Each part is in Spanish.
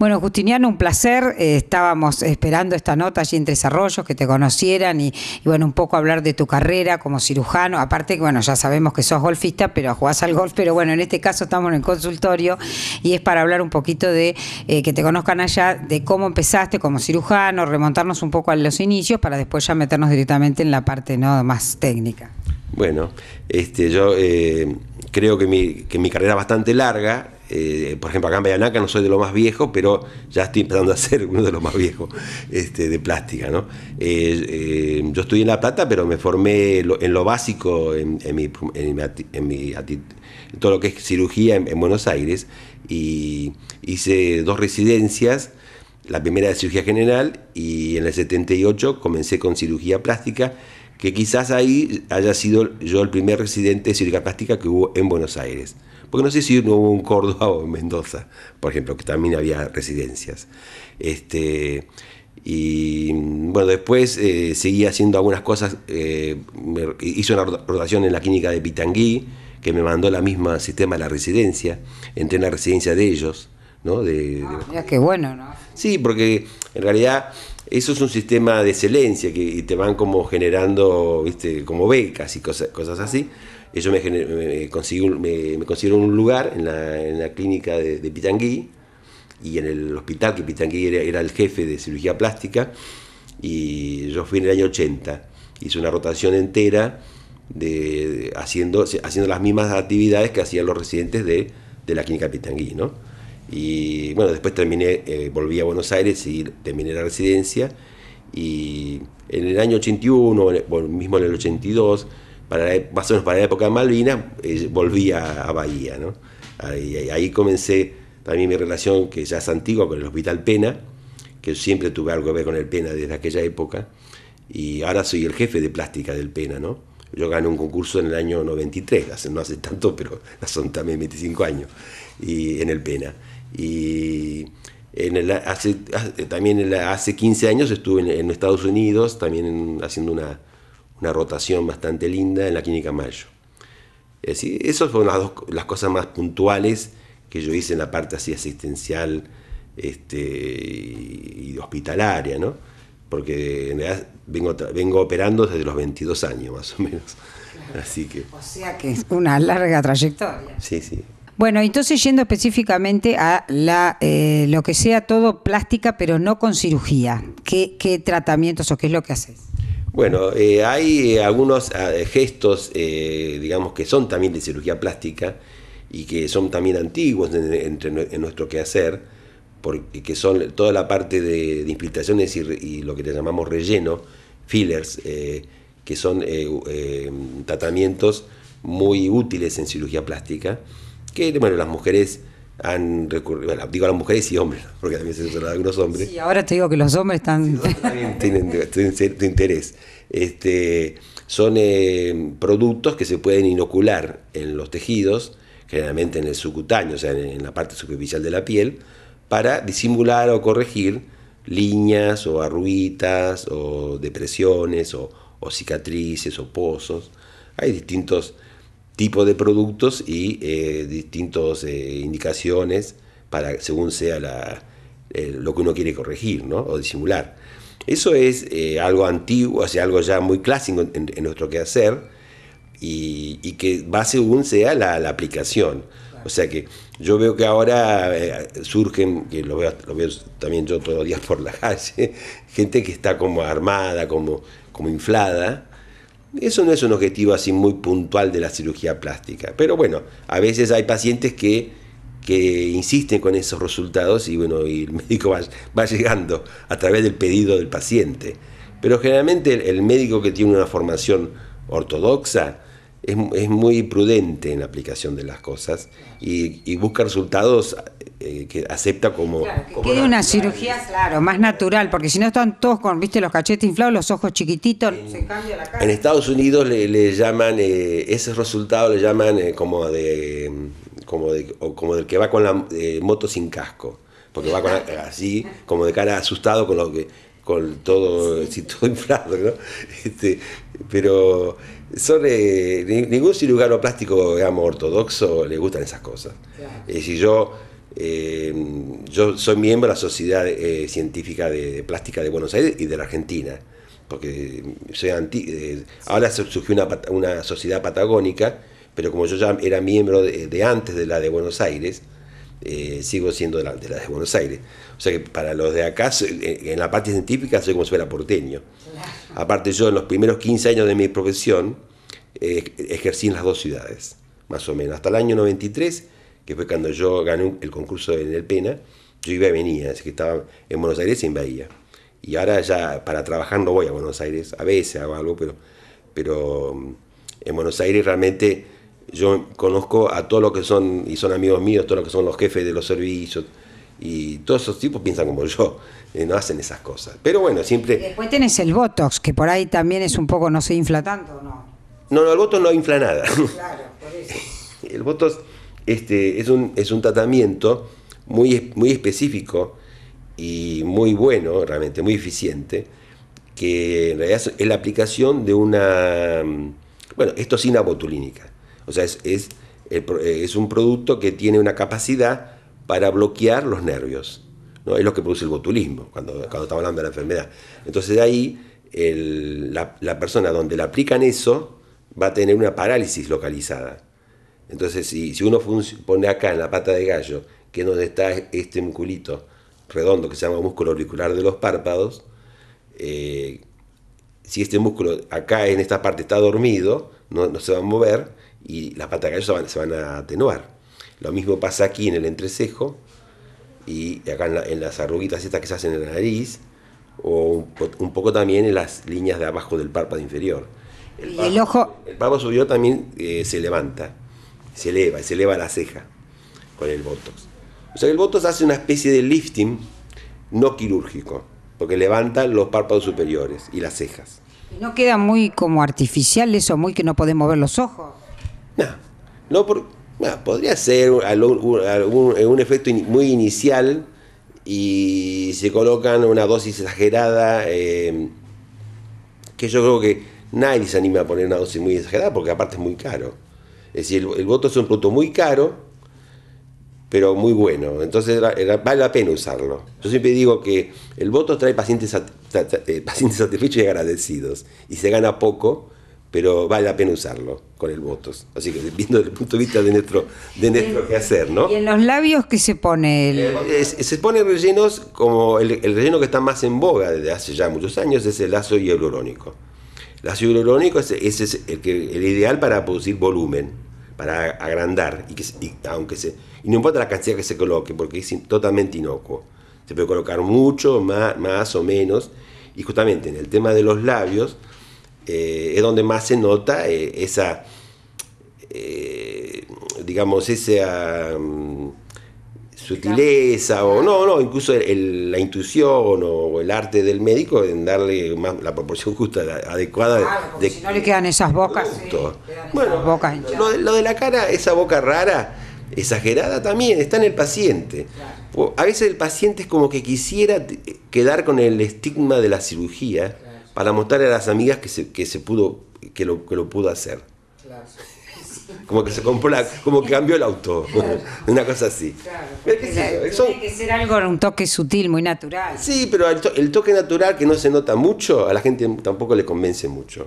Bueno, Justiniano, un placer. Eh, estábamos esperando esta nota allí en Tres que te conocieran y, bueno, un poco hablar de tu carrera como cirujano. Aparte bueno, ya sabemos que sos golfista, pero jugás al golf, pero bueno, en este caso estamos en el consultorio y es para hablar un poquito de eh, que te conozcan allá, de cómo empezaste como cirujano, remontarnos un poco a los inicios para después ya meternos directamente en la parte ¿no? más técnica. Bueno, este, yo eh, creo que mi, que mi carrera es bastante larga eh, por ejemplo, acá en Bayanaca no soy de lo más viejo, pero ya estoy empezando a ser uno de los más viejos este, de plástica. ¿no? Eh, eh, yo estudié en La Plata, pero me formé en lo básico, en, mi, en, todo lo que es cirugía en, Buenos Aires, y hice dos residencias. La primera de cirugía general y en el 78 comencé con cirugía plástica, que quizás ahí haya sido yo el primer residente de cirugía plástica que hubo en Buenos Aires porque no sé si hubo un Córdoba o en Mendoza, por ejemplo, que también había residencias. Este, y bueno, después eh, seguí haciendo algunas cosas, eh, hice una rotación en la clínica de Pitanguí, que me mandó la misma sistema de la residencia, entré en la residencia de ellos. ¿no? De, ah, qué bueno, ¿no? Sí, porque en realidad eso es un sistema de excelencia que te van como generando, como becas y cosas, así. Ellos me, consiguieron un lugar en la, clínica de, de, y en el hospital, que Pitanguí era, el jefe de cirugía plástica, y yo fui en el año 80, hice una rotación entera de, haciendo, haciendo las mismas actividades que hacían los residentes de, la clínica Pitanguí. ¿no? Y bueno, después terminé, eh, volví a Buenos Aires y terminé la residencia. Y en el año 81, bueno, mismo en el 82, para e, más o menos para la época de Malvinas, eh, volví a, Bahía. ¿no? Ahí, ahí, comencé también mi relación, que ya es antigua, con el Hospital Pena, que siempre tuve algo que ver con el Pena desde aquella época. Y ahora soy el jefe de plástica del Pena, ¿no? Yo gané un concurso en el año 93, no hace tanto, pero son también 25 años, y en el Pena. Y también hace 15 años estuve en, Estados Unidos, también haciendo una, rotación bastante linda en la Clínica Mayo. esas fueron las, dos, cosas más puntuales que yo hice en la parte así asistencial este, y hospitalaria, ¿no? Porque en realidad vengo, operando desde los 22 años más o menos. Así que. O sea que es una larga trayectoria. Sí, sí. Bueno, entonces yendo específicamente a eh, lo que sea todo plástica, pero no con cirugía, ¿qué, tratamientos o qué es lo que haces? Bueno, eh, hay eh, algunos ah, gestos, digamos, que son también de cirugía plástica y que son también antiguos en, nuestro quehacer, porque que son toda la parte de, infiltraciones y, y, lo que le llamamos relleno, fillers, que son tratamientos muy útiles en cirugía plástica que bueno, las mujeres han recurrido, digo a las mujeres y hombres, porque también se usan algunos hombres. Y ahora te digo que los hombres están... tienen, cierto interés. Este, son eh, productos que se pueden inocular en los tejidos, generalmente en el subcutáneo, o sea, en, la parte superficial de la piel, para disimular o corregir líneas o arruitas, o depresiones o, o cicatrices o pozos. Hay distintos tipo de productos y eh, distintas eh, indicaciones para según sea eh, lo que uno quiere corregir ¿no? o disimular. Eso es algo antiguo, algo ya muy clásico en, nuestro quehacer y, que va según sea la, aplicación. O sea que yo veo que ahora surgen, que lo veo, también yo todos los días por la calle, gente que está como armada, como, como inflada, eso no es un objetivo así muy puntual de la cirugía plástica, pero bueno, a veces hay pacientes que, insisten con esos resultados y bueno, el médico va, llegando a través del pedido del paciente. Pero generalmente el médico que tiene una formación ortodoxa, es, muy prudente en la aplicación de las cosas y, busca resultados eh, que acepta como... que una cirugía, claro, más natural, porque si no están todos con, viste, los cachetes inflados, los ojos chiquititos, en, Estados Unidos le, llaman, eh, ese le llaman eh, como de... Como, de, como del que va con la moto sin casco, porque va así, como de cara asustado con lo que con todo, inflado, ¿no? Este, pero son, eh, ningún cirujano plástico, digamos, ortodoxo le gustan esas cosas. Eh, si yo, eh, yo soy miembro de la Sociedad Científica de, Plástica de Buenos Aires y de la Argentina, porque soy anti, ahora surgió una, sociedad patagónica, pero como yo ya era miembro de, antes de la de Buenos Aires, sigo siendo de la, de la, de Buenos Aires. O sea que para los de acá, en la parte científica, soy como si fuera porteño. Aparte yo en los primeros 15 años de mi profesión eh, ejercí en las dos ciudades, más o menos. Hasta el año 93, que fue cuando yo gané el concurso en el PENA, yo iba y venía, así que estaba en Buenos Aires y en Bahía. Y ahora ya para trabajar no voy a Buenos Aires, a veces hago algo, pero, pero mm, en Buenos Aires realmente yo conozco a todos los que son, y son amigos míos, todos los que son los jefes de los servicios, y todos esos tipos piensan como yo, eh, no hacen esas cosas. Pero bueno, siempre... después tenés el Botox, que por ahí también es un poco, no sé, infla tanto, ¿no? No, no, el Botox no infla nada. Claro, por eso. El Botox este, es, un, es un tratamiento muy, muy específico y muy bueno, realmente, muy eficiente, que en realidad es la aplicación de una... Mm, bueno, esto es botulínica. O sea, es, es, eh, es un producto que tiene una capacidad para bloquear los nervios. ¿no? Es lo que produce el botulismo, cuando, cuando estamos hablando de la enfermedad. Entonces de ahí la, persona donde le aplican eso va a tener una parálisis localizada. Entonces, si, uno pone acá en la pata de gallo, que es donde está este musculito redondo que se llama músculo auricular de los párpados, eh, si este músculo acá en esta parte está dormido, no, se va a mover y las patas de gallo se van a atenuar. Lo mismo pasa aquí en el entrecejo y acá en, las arruguitas estas que se hacen en la nariz o un, poco también en las líneas de abajo del párpado inferior. El párpado, ojo? El párpado superior también eh, se levanta, se eleva, se eleva la ceja con el botox. O sea que el botox hace una especie de lifting no quirúrgico, porque levanta los párpados superiores y las cejas. ¿No queda muy como artificial eso, muy que no podemos mover los ojos? No, no, podría ser un efecto muy inicial y se colocan una dosis exagerada, em, que yo creo que nadie se anima a poner una dosis muy exagerada porque aparte es muy caro. Es decir, el, voto es un producto muy caro, pero muy bueno. Entonces vale la pena usarlo. Yo siempre digo que el voto trae pacientes, eh, pacientes satisfechos y agradecidos y se gana poco pero vale la pena usarlo con el votos. Así que viendo el punto de vista de nuestro, de hacer, ¿no? ¿Y en los labios qué se pone? El... Eh, se pone rellenos como el, relleno que está más en boga desde hace ya muchos años, es el lazo hialurónico. El ácido hialurónico es, el, que, el ideal para producir volumen, para agrandar, y que, aunque se, y no importa la cantidad que se coloque, porque es totalmente inocuo. Se puede colocar mucho, más, más o menos, y justamente en el tema de los labios, eh, es donde más se nota eh, esa, eh, digamos, esa mm, sutileza, o no, no, incluso la intuición o el arte del médico en darle la proporción justa, adecuada. de, si no le quedan esas bocas. bueno, lo, de la cara, esa boca rara, exagerada también, está en el paciente. A veces el paciente es como que quisiera quedar con el estigma de la cirugía para mostrarle a las amigas que se, que se pudo, que lo, que lo pudo hacer. Claro. Como que se como que cambió el auto, una cosa así. Claro, tiene que ser algo, un toque sutil, muy natural. Sí, pero el, el, toque natural que no se nota mucho, a la gente tampoco le convence mucho.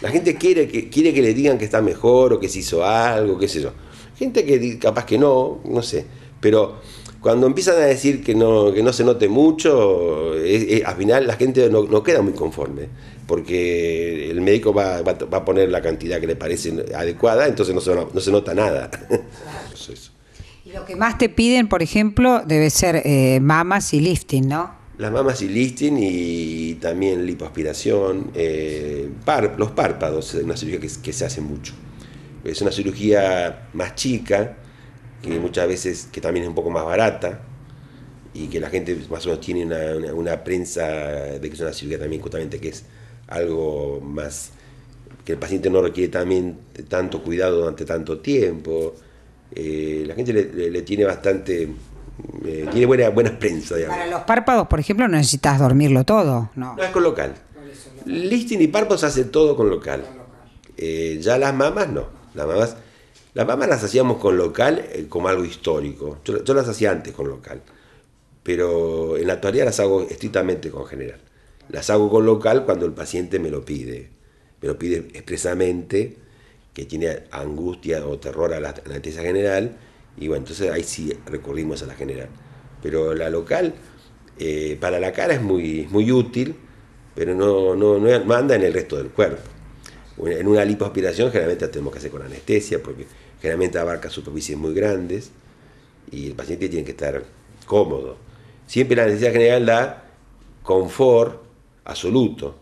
La gente quiere que, quiere que le digan que está mejor o que se hizo algo, qué sé yo. Gente que capaz que no, no sé. Pero cuando empiezan a decir que no, que no se note mucho, al final la gente no, queda muy conforme, porque el médico va, a poner la cantidad que le parece adecuada, entonces no se, no, se nota nada. Y lo que más te piden, por ejemplo, debe ser eh, mamas y lifting, ¿no? Las mamas y lifting y también lipoaspiración, eh, los párpados, es una cirugía que, se hace mucho. Es una cirugía más chica, que muchas veces, que también es un poco más barata, y que la gente más o menos tiene una, prensa de que es una cirugía también justamente que es algo más que el paciente no requiere también tanto cuidado durante tanto tiempo. Eh, la gente le, tiene bastante, eh, tiene buena, buenas prensa. Para los párpados, por ejemplo, no necesitas dormirlo todo, ¿no? es con local. Listing y párpados hace todo con local. Eh, ya las mamás no. Las mamás... Las mamas las hacíamos con local eh, como algo histórico. Yo, las hacía antes con local, pero en la actualidad las hago estrictamente con general. Las hago con local cuando el paciente me lo pide. Me lo pide expresamente, que tiene angustia o terror a la anestesia general, y bueno, entonces ahí sí recurrimos a la general. Pero la local, eh, para la cara es muy, útil, pero no, no, no anda en el resto del cuerpo. En una lipoaspiración generalmente la tenemos que hacer con anestesia porque generalmente abarca superficies muy grandes y el paciente tiene que estar cómodo. Siempre la anestesia general da confort absoluto.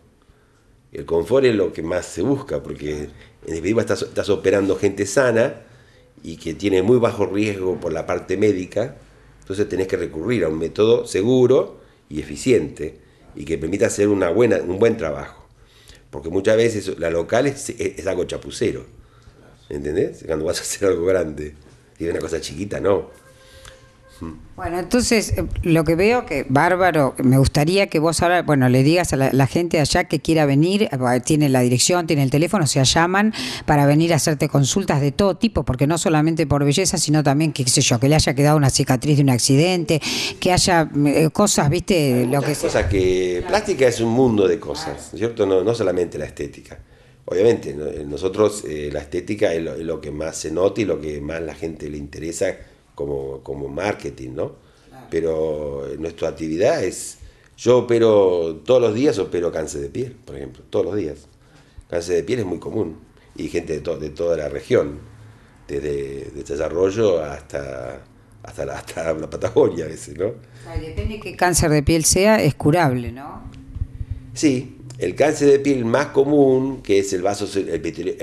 El confort es lo que más se busca porque en definitiva estás, estás operando gente sana y que tiene muy bajo riesgo por la parte médica, entonces tenés que recurrir a un método seguro y eficiente y que permita hacer una buena, un buen trabajo. Porque muchas veces la local es, algo chapucero. ¿Entendés? Cuando vas a hacer algo grande. Y una cosa chiquita, no. Bueno, entonces eh, lo que veo que, bárbaro, me gustaría que vos ahora, bueno, le digas a la, gente allá que quiera venir, eh, tiene la dirección, tiene el teléfono, se llaman para venir a hacerte consultas de todo tipo, porque no solamente por belleza, sino también, qué sé yo, que le haya quedado una cicatriz de un accidente, que haya mm, eh, cosas, viste, lo que... Cosas que... Plástica es un mundo de cosas, ¿cierto? No, no solamente la estética. Obviamente, nosotros la estética es lo que más se nota y lo que más la gente le interesa como, marketing, ¿no? Pero eh, nuestra actividad es, yo opero todos los días, opero cáncer de piel, por ejemplo, todos los días. Cáncer de piel es muy común y gente de, de toda la región, desde, desarrollo hasta, hasta, la, Patagonia a veces, ¿no? depende de qué cáncer de piel sea, es curable, ¿no? Sí, el cáncer de piel más común, que es el, vaso, el,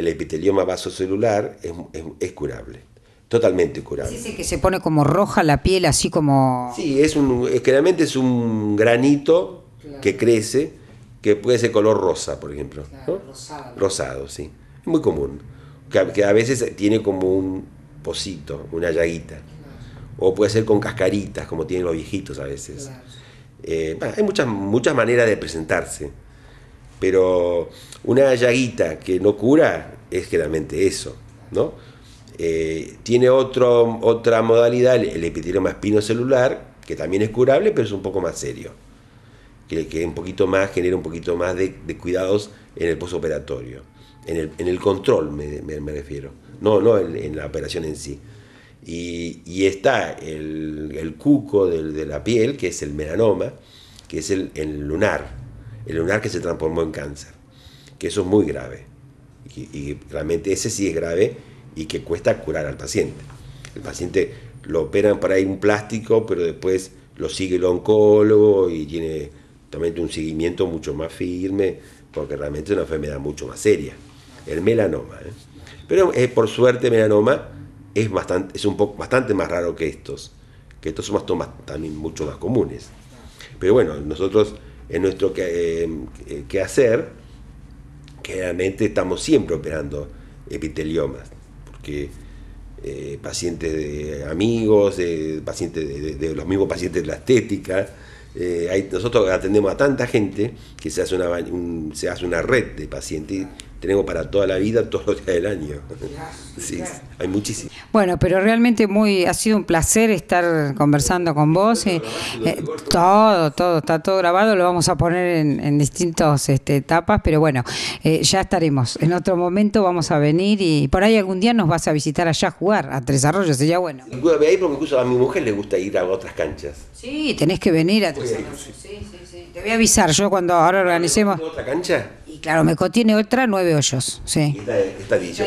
epitelioma vasocelular, es curable totalmente curado. Dice que se pone como roja la piel, así como... Sí, es un, generalmente es un granito que crece, que puede ser color rosa, por ejemplo. Rosado. Rosado, sí. Es muy común. Que a, veces tiene como un pocito, una llaguita. O puede ser con cascaritas, como tienen los viejitos a veces. Eh, hay muchas, muchas maneras de presentarse. Pero una llaguita que no cura es generalmente eso, ¿no? Eh, tiene otro, otra modalidad, el, epitelioma espinocelular, que también es curable, pero es un poco más serio. Que, que un poquito más, genera un poquito más de, cuidados en el postoperatorio. En el, en el control me, refiero, no, no en, la operación en sí. Y, y está el, el cuco de, la piel, que es el melanoma, que es el, lunar, el lunar que se transformó en cáncer, que eso es muy grave. Y, y realmente ese sí es grave y que cuesta curar al paciente. El paciente lo operan para ir un plástico, pero después lo sigue el oncólogo y tiene también un seguimiento mucho más firme, porque realmente es una enfermedad mucho más seria. El melanoma. ¿eh? Pero por suerte, melanoma es, bastante, es un poco, bastante más raro que estos, que estos son más, también mucho más comunes. Pero bueno, nosotros en nuestro que, em, eh, que hacer, generalmente estamos siempre operando epiteliomas. Eh, pacientes de amigos, de, pacientes de, los mismos pacientes de la estética. Eh, nosotros atendemos a tanta gente que se hace una, se hace una red de pacientes tenemos para toda la vida, todos los días del año. Sí, hay muchísimos. Bueno, pero realmente muy ha sido un placer estar conversando con vos. Eh, eh, todo, todo, está todo grabado, lo vamos a poner en, en distintas este, etapas, pero bueno, eh, ya estaremos. En otro momento vamos a venir y por ahí algún día nos vas a visitar allá a jugar, a Tres Arroyos, sería bueno. ahí porque incluso a mi mujer le gusta ir a otras canchas. Sí, tenés que venir a Tres Arroyos, sí, sí, sí. Te voy a avisar yo cuando ahora organicemos. ¿Otra cancha? Claro, Meco tiene otra, nueve hoyos. Sí.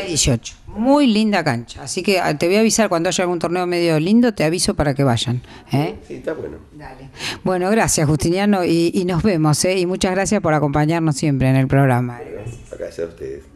18. Muy linda cancha. Así que ah, te voy a avisar cuando haya algún torneo medio lindo, te aviso para que vayan. ¿eh? Sí, está bueno. Dale. Bueno, gracias, Justiniano, y, nos vemos. ¿eh? Y muchas gracias por acompañarnos siempre en el programa. gracias a ustedes.